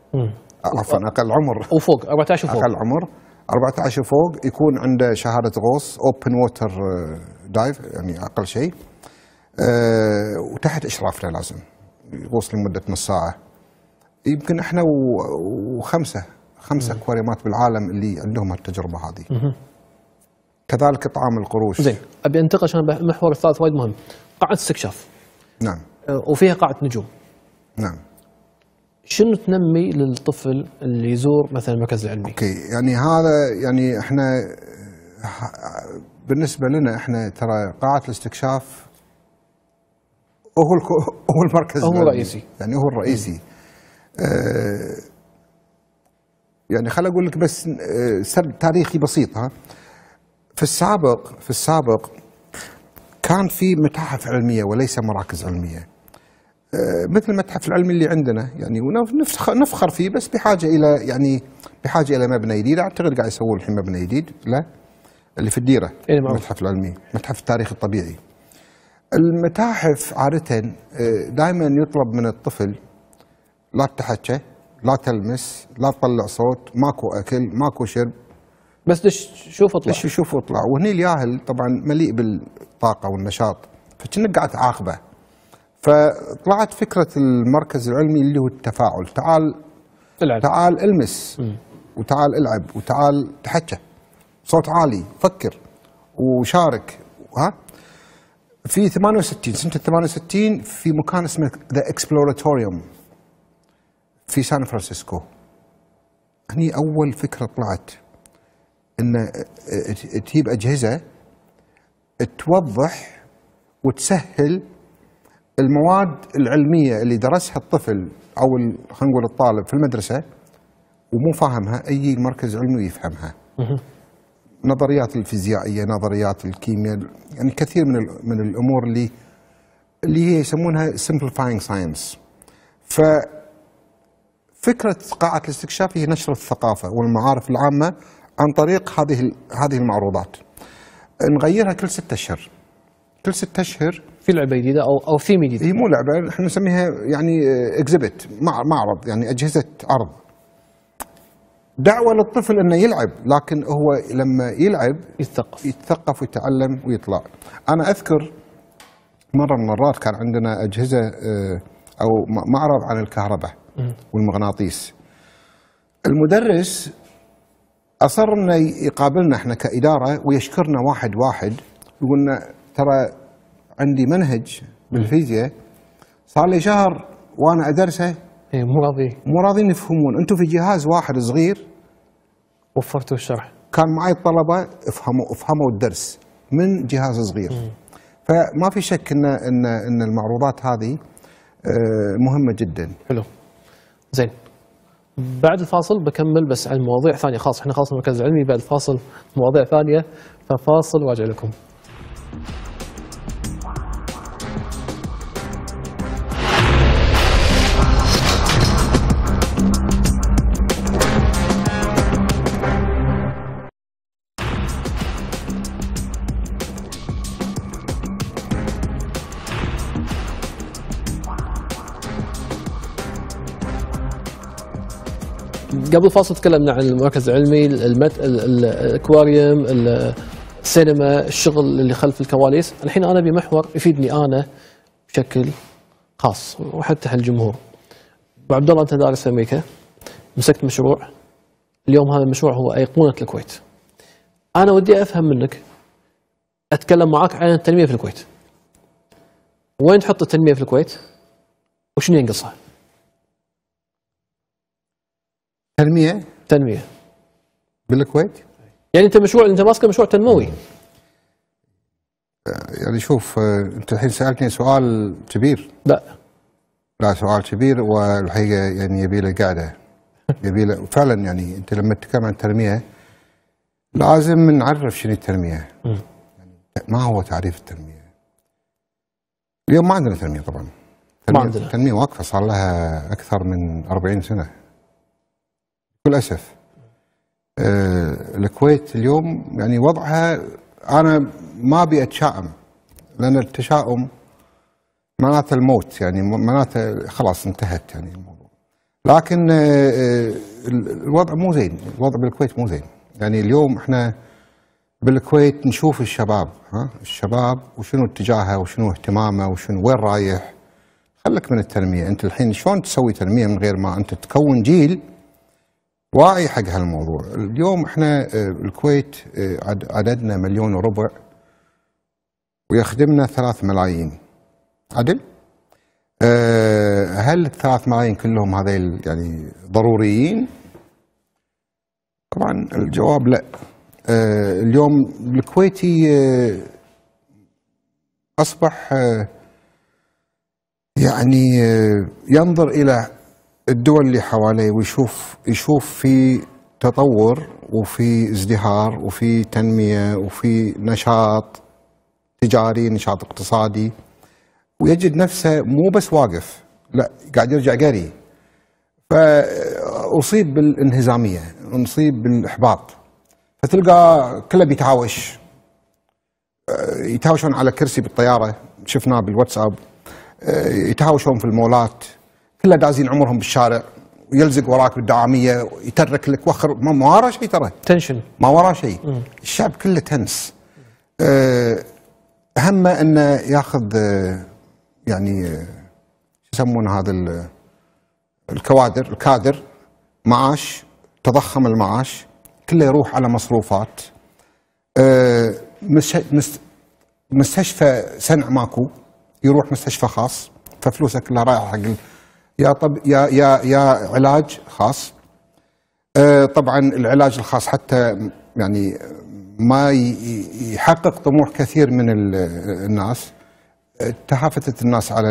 عفوا اقل عمر وفوق 14 وفوق اقل عمر 14 وفوق يكون عنده شهاده غوص اوبن ووتر دايف يعني اقل شيء أه وتحت اشرافنا لازم يغوص لمده نص ساعه يمكن احنا وخمسه خمسة أكواريومات بالعالم اللي عندهم هالتجربة هذه كذلك طعام القروش زين أبي أنتقل عشان المحور الثالث وايد مهم قاعة استكشاف نعم آه، وفيها قاعة نجوم نعم شنو تنمي للطفل اللي يزور مثلا المركز العلمي؟ اوكي يعني هذا يعني احنا بالنسبه لنا احنا ترى قاعه الاستكشاف هو هو المركز هو الرئيسي يعني هو الرئيسي آه يعني خل اقول لك بس آه، سرد تاريخي بسيط ها في السابق في السابق كان في متاحف علميه وليس مراكز علميه آه، مثل المتحف العلمي اللي عندنا يعني نفخر فيه بس بحاجه الى يعني بحاجه الى مبنى جديد اعتقد قاعد يسوون الحين مبنى جديد لا اللي في الديره إيه، المتحف العلمي متحف التاريخ الطبيعي المتاحف عاده آه، دائما يطلب من الطفل لا تحكي لا تلمس لا تطلع صوت ماكو اكل ماكو شرب بس دش شوف اطلع دش شوف اطلع وهني الياهل طبعا مليء بالطاقه والنشاط فكنا قاعد عاقبه فطلعت فكره المركز العلمي اللي هو التفاعل تعال العب. تعال المس م. وتعال العب وتعال تحكى صوت عالي فكر وشارك ها في 68 سنه 68 في مكان اسمه ذا اكسبلوراتوريوم في سان فرانسيسكو هني اول فكره طلعت ان تجيب اجهزه توضح وتسهل المواد العلميه اللي درسها الطفل او خلينا نقول الطالب في المدرسه ومو فاهمها اي مركز علمي يفهمها. نظريات الفيزيائيه، نظريات الكيمياء، يعني كثير من من الامور اللي اللي هي يسمونها simplifying ساينس. ف فكرة قاعة الاستكشاف هي نشر الثقافة والمعارف العامة عن طريق هذه هذه المعروضات نغيرها كل ستة أشهر كل ستة أشهر في لعبه جديده او او في جديدة. هي مو لعبه احنا نسميها يعني اكزيبت، معرض يعني اجهزه عرض دعوه للطفل انه يلعب لكن هو لما يلعب يتثقف يتثقف ويتعلم ويطلع انا اذكر مره من المرات كان عندنا اجهزه آه، او معرض عن الكهرباء والمغناطيس المدرس اصر انه يقابلنا احنا كاداره ويشكرنا واحد واحد يقولنا ترى عندي منهج بالفيزياء صار لي شهر وانا ادرسه اي مو راضي مو راضيين يفهمون انتم في جهاز واحد صغير وفرتوا الشرح كان معي الطلبه افهموا افهموا الدرس من جهاز صغير مم. فما في شك ان ان ان المعروضات هذه آه، مهمه جدا حلو زين بعد الفاصل بكمل بس عن مواضيع ثانيه خاص احنا خلصنا المركز العلمي بعد الفاصل مواضيع ثانيه ففاصل واجع لكم Thank you. قبل الفاصل تكلمنا عن المركز العلمي المت... الاكواريوم السينما الشغل اللي خلف الكواليس الحين انا بمحور يفيدني انا بشكل خاص وحتى الجمهور ابو عبد الله انت دارس في امريكا مسكت مشروع اليوم هذا المشروع هو ايقونه الكويت انا ودي افهم منك اتكلم معاك عن التنميه في الكويت وين تحط التنميه في الكويت وشنو ينقصها؟ تنميه تنميه بالكويت يعني انت مشروع انت ماسكه مشروع تنموي آه، يعني شوف آه، انت الحين سالتني سؤال كبير لا لا سؤال كبير والحقيقه يعني يبي له قاعده يبي له فعلا يعني انت لما تتكلم عن التنميه لازم نعرف شنو التنميه يعني ما هو تعريف التنميه اليوم ما عندنا تنميه طبعا تنميه, تنمية واقفه صار لها اكثر من 40 سنه للأسف آه، الكويت اليوم يعني وضعها أنا ما أبي أتشائم لأن التشاؤم معناته الموت يعني معناته خلاص انتهت يعني الموضوع لكن آه، آه، الوضع مو زين الوضع بالكويت مو زين يعني اليوم احنا بالكويت نشوف الشباب ها الشباب وشنو اتجاهه وشنو اهتمامه وشنو وين رايح خلك من التنميه انت الحين شلون تسوي تنميه من غير ما انت تكون جيل واعي حق هالموضوع اليوم احنا آه، الكويت آه، عددنا مليون وربع ويخدمنا ثلاث ملايين عدل آه، هل الثلاث ملايين كلهم هذيل يعني ضروريين طبعا الجواب لا اليوم الكويتي اصبح يعني ينظر الى الدول اللي حواليه ويشوف يشوف في تطور وفي ازدهار وفي تنميه وفي نشاط تجاري نشاط اقتصادي ويجد نفسه مو بس واقف لا قاعد يرجع قري فاصيب بالانهزاميه نصيب بالاحباط فتلقى كله بيتهاوش يتهاوشون على كرسي بالطياره شفناه بالواتساب يتهاوشون في المولات كلها دازين عمرهم بالشارع ويلزق وراك بالدعاميه يترك لك وخر ما وراه شيء ترى تنشن ما وراه شيء الشعب كله تنس أه همه انه ياخذ آه، يعني آه، شو يسمون هذا الكوادر الكادر معاش تضخم المعاش كله يروح على مصروفات آه، مستشفى سنع ماكو يروح مستشفى خاص ففلوسه كلها رايحه حق يا طب يا يا يا علاج خاص آه، طبعا العلاج الخاص حتى يعني ما يحقق طموح كثير من الناس آه، تهافتت الناس على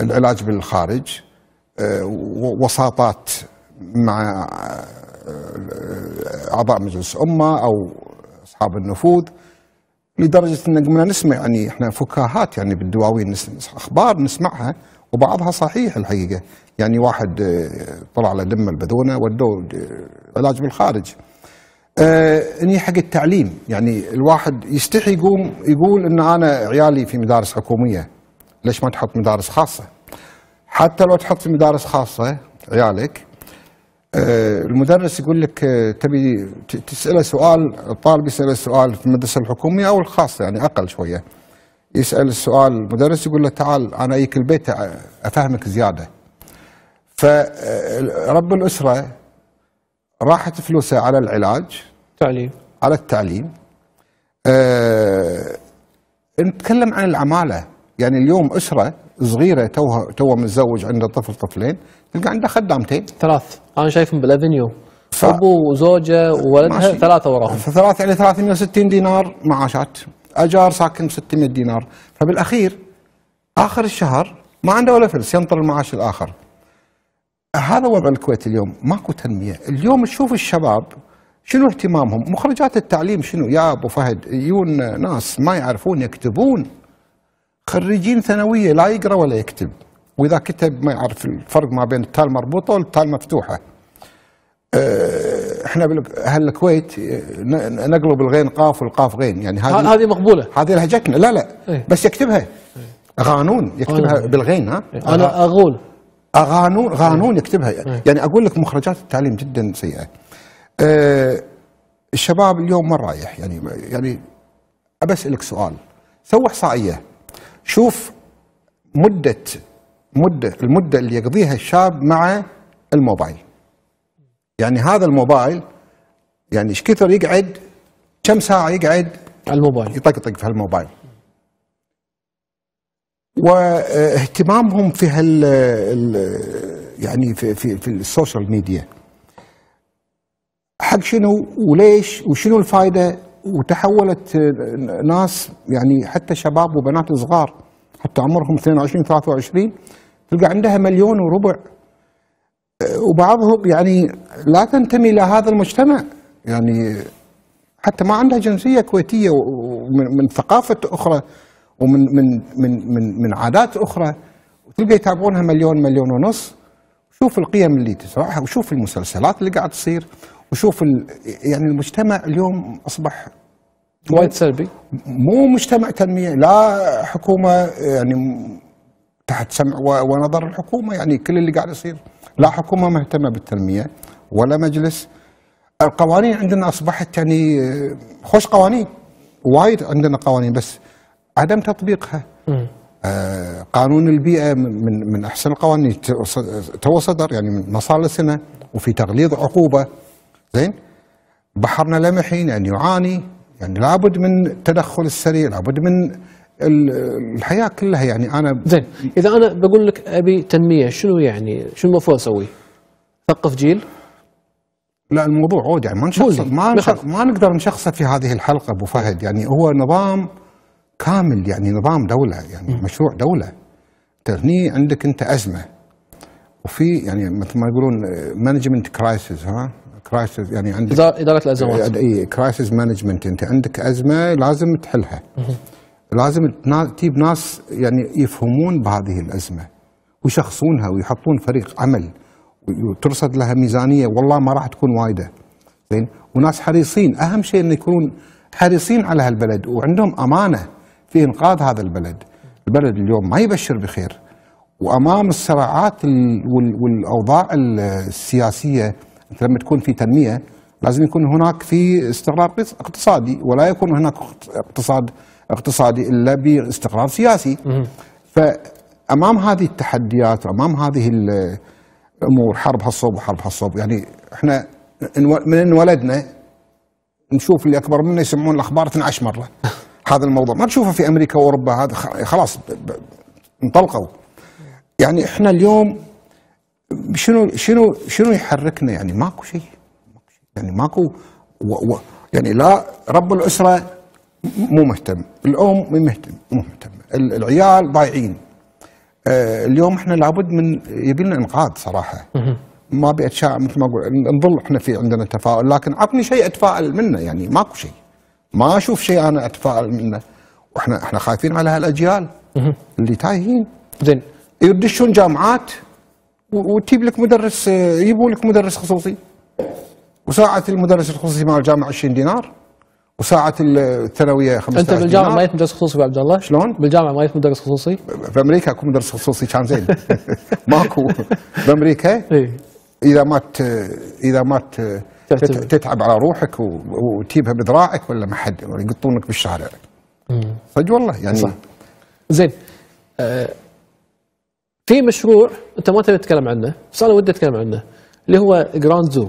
العلاج بالخارج آه، وساطات مع اعضاء مجلس امه او اصحاب النفوذ لدرجه ان قمنا نسمع يعني احنا فكاهات يعني بالدواوين اخبار نسمعها وبعضها صحيح الحقيقه يعني واحد آه، طلع له دم البذونه ودوه آه، علاج بالخارج آه، اني حق التعليم يعني الواحد يستحي يقوم يقول ان انا عيالي في مدارس حكوميه ليش ما تحط مدارس خاصه حتى لو تحط في مدارس خاصه عيالك المدرس يقول لك تبي تساله سؤال الطالب يساله سؤال في المدرسه الحكوميه او الخاصه يعني اقل شويه يسال السؤال المدرس يقول له تعال انا اجيك البيت افهمك زياده فرب الاسره راحت فلوسه على العلاج تعليم على التعليم أه نتكلم عن العماله يعني اليوم اسره صغيره توها تو متزوج عنده طفل طفلين تلقى عنده خدامتين ثلاث انا شايفهم بالافنيو ف... ابو وزوجه وولدها ثلاثه وراهم فثلاثه يعني 360 دينار معاشات اجار ساكن ب 600 دينار فبالاخير اخر الشهر ما عنده ولا فلس ينطر المعاش الاخر هذا وضع الكويت اليوم ماكو تنميه اليوم تشوف الشباب شنو اهتمامهم مخرجات التعليم شنو يا ابو فهد يجون ناس ما يعرفون يكتبون خريجين ثانويه لا يقرا ولا يكتب واذا كتب ما يعرف الفرق ما بين التال مربوطه والتال مفتوحه أه احنا اهل الكويت نقلب الغين قاف والقاف غين يعني هذه هذه مقبوله هذه لهجتنا لا لا ايه؟ بس يكتبها غانون يكتبها ايه؟ بالغين ها إيه. انا اغول غانون غانون إيه. يكتبها ايه؟ يعني اقول لك مخرجات التعليم جدا سيئه اه الشباب اليوم وين رايح يعني يعني أسألك سؤال سوي احصائيه شوف مده مده المده اللي يقضيها الشاب مع الموبايل يعني هذا الموبايل يعني ايش كثر يقعد كم ساعه يقعد على الموبايل يطقطق في هالموبايل واهتمامهم في هال يعني في في, في السوشيال ميديا حق شنو وليش وشنو الفائده وتحولت ناس يعني حتى شباب وبنات صغار حتى عمرهم 22 23 تلقى عندها مليون وربع وبعضهم يعني لا تنتمي الى هذا المجتمع يعني حتى ما عندها جنسيه كويتيه ومن من ثقافه اخرى ومن من من من من عادات اخرى وتلقى يتابعونها مليون مليون ونص شوف القيم اللي تزرعها وشوف المسلسلات اللي قاعد تصير وشوف ال... يعني المجتمع اليوم اصبح وايد سلبي مو مجتمع تنميه لا حكومه يعني تحت سمع ونظر الحكومه يعني كل اللي قاعد يصير لا حكومه مهتمه بالتنميه ولا مجلس القوانين عندنا اصبحت يعني آه، خوش قوانين وايد عندنا قوانين بس عدم تطبيقها آه قانون البيئه من من احسن القوانين تو صدر يعني من مصالح سنه وفي تغليظ عقوبه زين بحرنا لمحين يعني يعاني يعني لابد من التدخل السريع لابد من الحياه كلها يعني انا زين اذا انا بقول لك ابي تنميه شنو يعني شنو المفروض اسوي؟ ثقف جيل لا الموضوع عود يعني ما نشخص ما, نشخص ما نقدر نشخصه في هذه الحلقه ابو فهد يعني هو نظام كامل يعني نظام دوله يعني م. مشروع دوله هني عندك انت ازمه وفي يعني مثل ما يقولون مانجمنت آه، كرايسيس ها كرايسيس يعني عندك اداره الازمات آه، اي كرايسيس مانجمنت انت عندك ازمه لازم تحلها م. لازم تجيب ناس يعني يفهمون بهذه الازمه ويشخصونها ويحطون فريق عمل وترصد لها ميزانيه والله ما راح تكون وايده زين وناس حريصين اهم شيء ان يكونون حريصين على هالبلد وعندهم امانه في انقاذ هذا البلد البلد اليوم ما يبشر بخير وامام الصراعات والاوضاع السياسيه انت لما تكون في تنميه لازم يكون هناك في استقرار اقتصادي ولا يكون هناك اقتصاد اقتصادي الا باستقرار سياسي فامام هذه التحديات وامام هذه امور حرب هالصوب وحرب هالصوب يعني احنا من انولدنا نشوف اللي اكبر منا يسمعون الاخبار 12 مره هذا الموضوع ما تشوفه في امريكا واوروبا هذا خلاص انطلقوا يعني احنا اليوم شنو شنو شنو يحركنا يعني ماكو شيء يعني ماكو و و يعني لا رب الاسره مو مهتم الام مو مهتم مو مهتم العيال ضايعين آه، اليوم احنا لابد من لنا انقاذ صراحه ما ابي مثل ما اقول نظل احنا في عندنا تفاؤل لكن عطني شيء اتفائل منه يعني ماكو شيء ما اشوف شيء انا اتفائل منه واحنا احنا خايفين على هالاجيال اللي تايهين زين يدشون جامعات وتجيب لك مدرس آه، يجيبوا لك مدرس خصوصي وساعه المدرس الخصوصي مال الجامعه 20 دينار وساعة الثانوية 15 انت بالجامعة ما يتمدرس مدرس خصوصي عبد الله؟ شلون؟ بالجامعة ما يتمدرس مدرس خصوصي؟ بامريكا اكو مدرس خصوصي كان زين ماكو بامريكا إيه. اذا ما اذا ما تتعب على روحك وتجيبها بذراعك ولا ما حد يقطونك بالشارع صدق والله يعني صح. زين آه في مشروع انت ما تبي تتكلم عنه بس انا ودي اتكلم عنه اللي هو جراند زو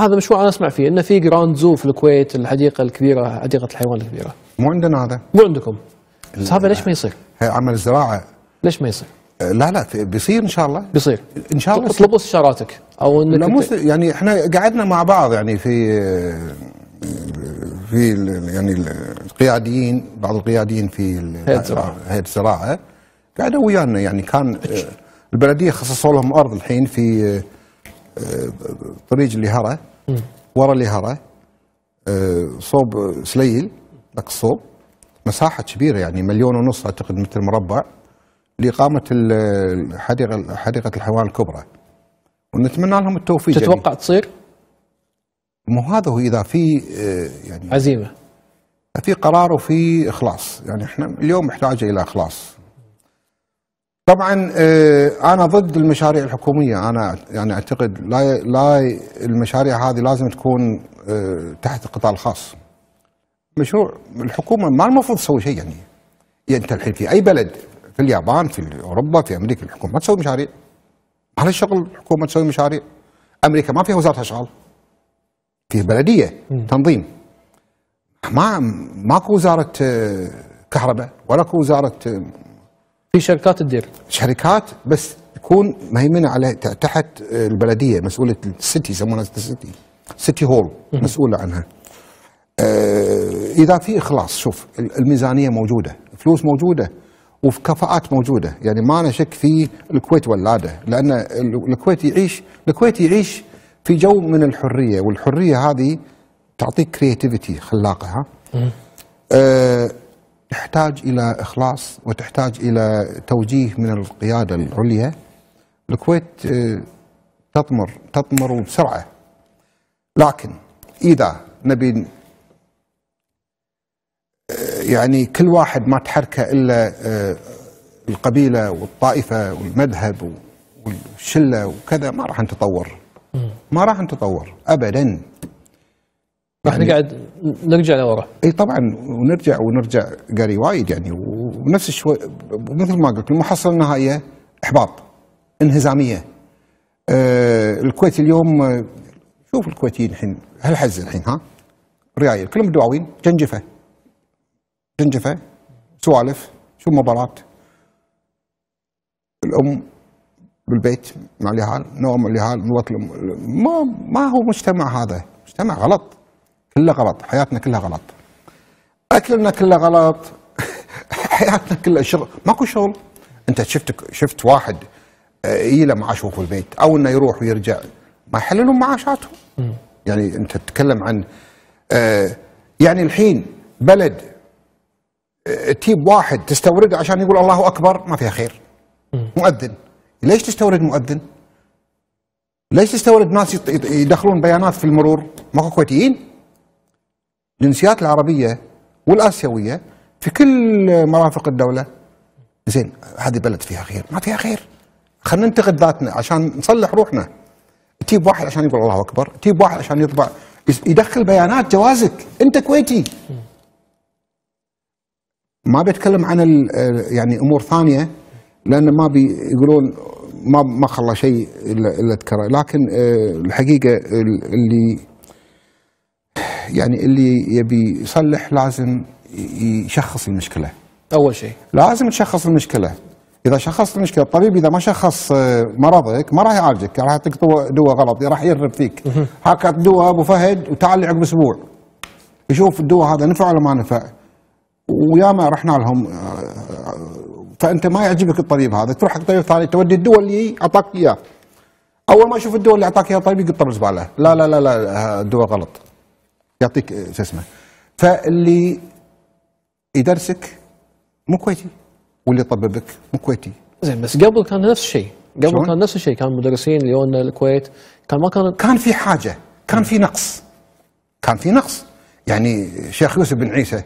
هذا مشروع انا اسمع فيه انه في جراند زو في الكويت الحديقه الكبيره حديقه الحيوان الكبيره مو عندنا هذا مو عندكم بس هذا ليش ما يصير؟ عمل زراعه ليش ما يصير؟ لا لا بيصير ان شاء الله بيصير ان شاء الله اطلبوا استشاراتك او انك لا مو يعني احنا قعدنا مع بعض يعني في في يعني القياديين بعض القياديين في هيئه الزراعه قعدوا ويانا يعني كان آه، البلديه خصصوا لهم ارض الحين في آه، آه، طريق اللي هره ورا اليهره آه، صوب آه، سليل لك الصوب مساحه كبيره يعني مليون ونص اعتقد متر مربع لاقامه آه، حديقه حديقه الحيوان الكبرى ونتمنى لهم التوفيق تتوقع يعني. تصير؟ مو هذا هو اذا في يعني عزيمه في قرار وفي اخلاص يعني احنا اليوم محتاجه الى اخلاص طبعا آه، انا ضد المشاريع الحكوميه انا يعني اعتقد لا لا المشاريع هذه لازم تكون آه، تحت القطاع الخاص مشروع الحكومه ما المفروض تسوي شيء يعني يعني انت الحين في اي بلد في اليابان في اوروبا في امريكا الحكومه ما تسوي مشاريع على الشغل الحكومه تسوي مشاريع امريكا ما فيها وزاره اشغال في بلديه م. تنظيم ما ماكو وزاره آه، كهرباء ولا وزاره في شركات تدير شركات بس تكون مهيمنه على تحت البلديه مسؤوله السيتي يسمونها السيتي سيتي هول مسؤوله عنها آه، اذا في اخلاص شوف الميزانيه موجوده فلوس موجوده وفي كفاءات موجوده يعني ما انا شك في الكويت ولاده لان الكويت يعيش الكويت يعيش في جو من الحريه والحريه هذه تعطيك كرياتيفيتي خلاقه ها آه تحتاج إلى إخلاص وتحتاج إلى توجيه من القيادة العليا الكويت آه، تطمر تطمر بسرعة لكن إذا نبي آه، يعني كل واحد ما تحركه إلا آه، القبيلة والطائفة والمذهب والشلة وكذا ما راح نتطور ما راح نتطور أبدا راح يعني نقعد نرجع لورا اي طبعا ونرجع ونرجع قري وايد يعني ونفس الشوي مثل ما قلت المحصله النهائيه احباط انهزاميه آه الكويت اليوم شوف الكويتيين الحين هالحز الحين ها ريايل كلهم دواوين جنجفه جنجفه سوالف شو مباراه الام بالبيت مع اليهال نوم اليهال نوط ما ما هو مجتمع هذا مجتمع غلط كلها غلط حياتنا كلها غلط اكلنا كله غلط حياتنا كلها شغل ماكو شغل انت شفت شفت واحد آه، يله معاشه في البيت او انه يروح ويرجع ما يحللون معاشاتهم يعني انت تتكلم عن آه، يعني الحين بلد آه، تجيب تيب واحد تستورده عشان يقول الله اكبر ما فيها خير مؤذن ليش تستورد مؤذن؟ ليش تستورد ناس يدخلون بيانات في المرور؟ ماكو كويتيين؟ الجنسيات العربيه والاسيويه في كل مرافق الدوله زين هذه بلد فيها خير ما فيها خير خلينا ننتقد ذاتنا عشان نصلح روحنا تجيب واحد عشان يقول الله اكبر تجيب واحد عشان يطبع يدخل بيانات جوازك انت كويتي ما بيتكلم عن يعني امور ثانيه لان ما بيقولون ما ما خلى شيء الا الا تكرر لكن آه، الحقيقه اللي يعني اللي يبي يصلح لازم يشخص المشكله اول شيء لازم تشخص المشكله اذا شخصت المشكله الطبيب اذا ما شخص آه، مرضك ما راح يعالجك راح يعطيك دواء غلط راح يرب فيك هاك دواء ابو فهد وتعال عقب اسبوع يشوف الدواء هذا نفع ولا ما نفع وياما رحنا لهم آه، آه، فانت ما يعجبك الطبيب هذا تروح حق طبيب ثاني تودي الدواء اللي اعطاك اياه اول ما يشوف الدواء اللي اعطاك اياه الطبيب يقطر زباله لا لا لا لا الدواء غلط يعطيك آه، شو اسمه فاللي يدرسك مو كويتي واللي يطببك مو كويتي زين بس قبل كان نفس الشيء قبل كان نفس الشيء كان مدرسين يونا الكويت كان ما كان كان في حاجه كان في نقص كان في نقص يعني شيخ يوسف بن عيسى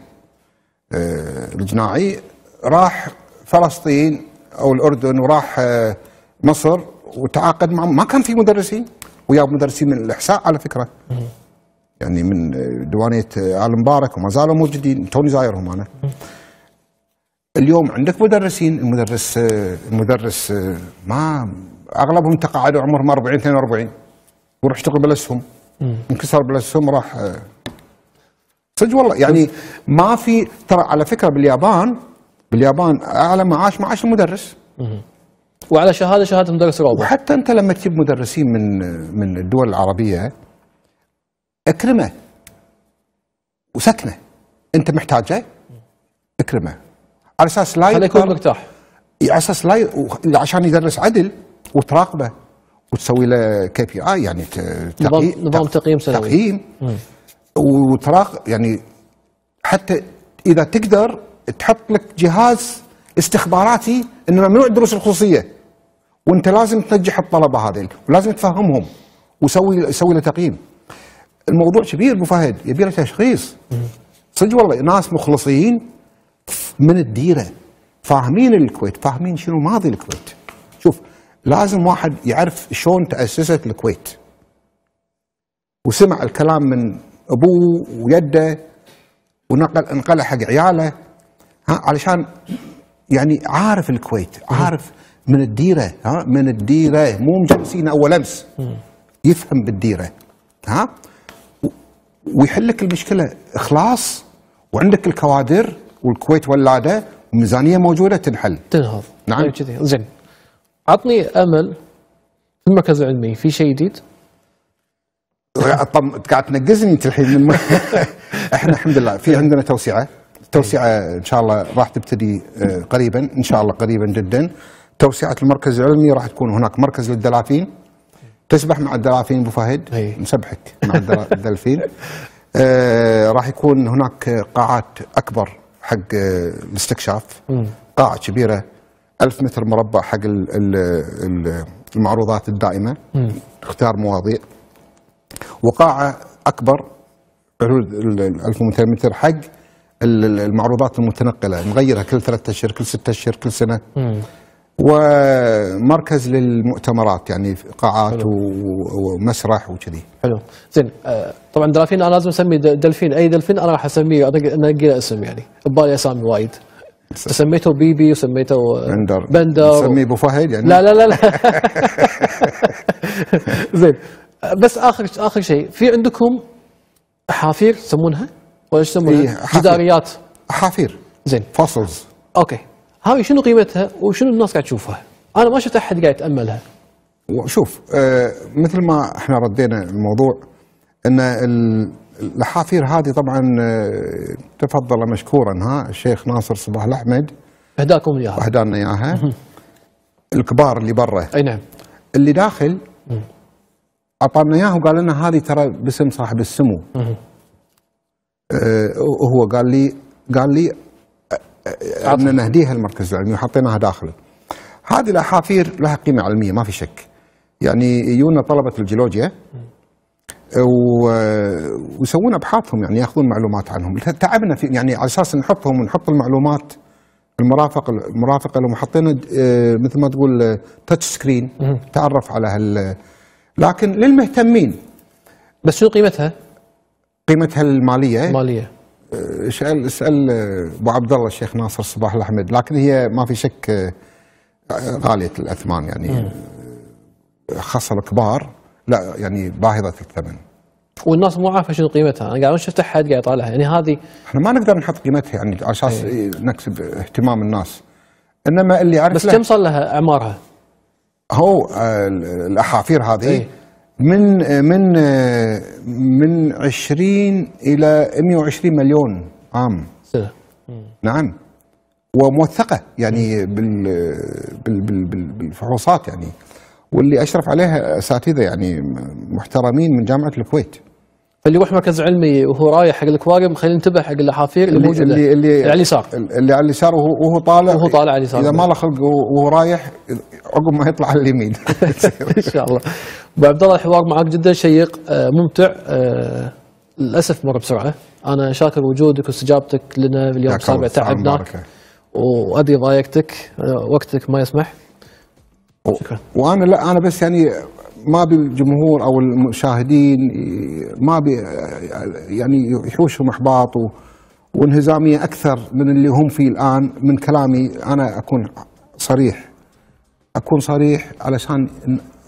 آه، الجناعي راح فلسطين او الاردن وراح آه، مصر وتعاقد مع ما كان في مدرسين ويا مدرسين من الاحساء على فكره يعني من آه، ديوانيه آه، ال مبارك وما زالوا موجودين توني زايرهم انا اليوم عندك مدرسين المدرس آه، المدرس ما اغلبهم تقاعدوا عمرهم 40 42 وروح اشتغل بالاسهم انكسر بالاسهم راح صدق والله يعني ما في ترى على فكره باليابان باليابان اعلى معاش معاش المدرس وعلى شهاده شهاده مدرس روضه وحتى انت لما تجيب مدرسين من من الدول العربيه اكرمه وسكنه انت محتاجه اكرمه على اساس لا يكون مرتاح على اساس لا عشان يدرس عدل وتراقبه وتسوي له كي بي اي يعني نظام نظام تقييم سنوي تقييم وتراق يعني حتى اذا تقدر تحط لك جهاز استخباراتي انه ممنوع الدروس الخصوصيه وانت لازم تنجح الطلبه هذيل ولازم تفهمهم وسوي سوي له تقييم الموضوع كبير ابو فهد يبي له تشخيص صدق والله ناس مخلصين من الديره فاهمين الكويت فاهمين شنو ماضي الكويت شوف لازم واحد يعرف شلون تاسست الكويت وسمع الكلام من ابوه ويده ونقل انقله حق عياله ها علشان يعني عارف الكويت عارف من الديره ها من الديره مو مجلسين اول امس يفهم بالديره ها ويحل لك المشكله اخلاص وعندك الكوادر والكويت ولاده وميزانيه موجوده تنحل تنهض نعم كذي طيب، زين عطني امل في المركز العلمي في شيء جديد؟ قاعد تنقزني انت الحين من احنا الحمد لله في عندنا توسعه التوسعه ان شاء الله راح تبتدي آه، قريبا ان شاء الله قريبا جدا توسعه المركز العلمي راح تكون هناك مركز للدلافين تسبح مع الدلافين ابو فهد أي. مسبحك مع الدلافين آه راح يكون هناك قاعات اكبر حق آه، الاستكشاف قاعه كبيره 1000 متر مربع حق الـ الـ المعروضات الدائمه مم. مواضيع وقاعه اكبر حدود ال 1200 متر حق المعروضات المتنقله نغيرها كل ثلاثة اشهر كل ستة اشهر كل سنه مم. ومركز للمؤتمرات يعني قاعات حلو. ومسرح وكذي حلو زين آه طبعا دلافين انا لازم اسمي دلفين اي دلفين انا راح اسميه انقي له اسم يعني ببالي اسامي وايد سميته بيبي وسميته آه، بندر بندر نسميه ابو فهد يعني لا لا لا, لا. زين بس اخر اخر شيء في عندكم حافير يسمونها ولا ايش يسمونها؟ إيه، جداريات حافير زين فاصلز اوكي هاي شنو قيمتها وشنو الناس قاعد تشوفها؟ انا ما شفت احد قاعد يتاملها. وشوف آه مثل ما احنا ردينا الموضوع ان الحافير هذه طبعا آه، تفضل مشكورا ها الشيخ ناصر صباح الاحمد اهداكم اياها اهدانا اياها الكبار اللي برا اي نعم اللي داخل اعطانا اياها وقال لنا هذه ترى باسم صاحب السمو آه هو قال لي قال لي أه، عدنا نهديها المركز العلمي وحطيناها داخله هذه الاحافير لها قيمه علميه ما في شك يعني يجونا طلبه الجيولوجيا ويسوون ابحاثهم يعني ياخذون معلومات عنهم تعبنا في يعني على اساس نحطهم ونحط المعلومات المرافق المرافقه لو حطينا أه، مثل ما تقول تاتش أه، سكرين تعرف على هال لكن للمهتمين بس شو قيمتها؟ قيمتها الماليه الماليه اسال اسال ابو عبد الله الشيخ ناصر صباح الاحمد لكن هي ما في شك آه، غاليه الاثمان يعني خاصه الكبار لا يعني باهظه الثمن والناس مو عارفه شنو قيمتها انا قاعد شفت احد قاعد يطالعها يعني هذه احنا ما نقدر نحط قيمتها يعني على اساس إيه. نكسب اهتمام الناس انما اللي عارف بس كم صار لها اعمارها؟ هو آه، الاحافير هذه أي. من من من 20 الى 120 مليون عام سنه نعم وموثقه يعني بالفحوصات يعني واللي اشرف عليها اساتذه يعني محترمين من جامعه الكويت اللي يروح مركز علمي وهو رايح حق الاكواريوم خلينا ننتبه حق الاحافير اللي, موجوده اللي اللي على اليسار اللي على اليسار وهو, وهو طالع وهو طالع على اليسار اذا ما له خلق وهو رايح عقب ما يطلع على اليمين ان شاء الله ابو عبد الله الحوار معك جدا شيق آه، ممتع آه، للاسف مر بسرعه انا شاكر وجودك واستجابتك لنا اليوم السابع تعبناك وادري ضايقتك آه، وقتك ما يسمح و... شكرا وانا لا انا بس يعني ما بالجمهور او المشاهدين ما بي يعني يحوشهم احباط وانهزاميه اكثر من اللي هم فيه الان من كلامي انا اكون صريح اكون صريح علشان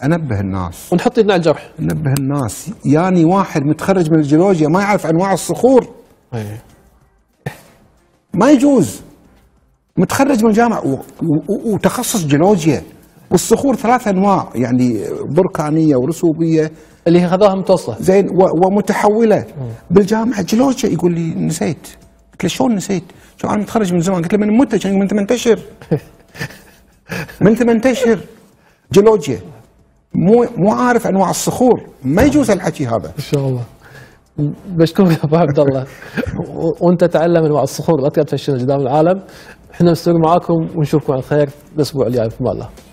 انبه الناس ونحط هنا على الجرح انبه الناس يعني واحد متخرج من الجيولوجيا ما يعرف انواع الصخور إيه. ما يجوز متخرج من الجامعه وتخصص جيولوجيا والصخور ثلاث انواع يعني بركانيه ورسوبيه اللي هي خذوها متوسطه زين ومتحوله بالجامعه جلوشه يقول لي نسيت قلت له شلون نسيت؟ شو انا متخرج من زمان قلت له من متى من 8 اشهر من 8 اشهر جيولوجيا مو مو عارف انواع الصخور ما يجوز الحكي هذا ان شاء الله بشكرك يا ابو عبد الله وانت تعلم انواع الصخور لا تقعد تفشل قدام العالم احنا نستمر معاكم ونشوفكم على خير الاسبوع الجاي في الله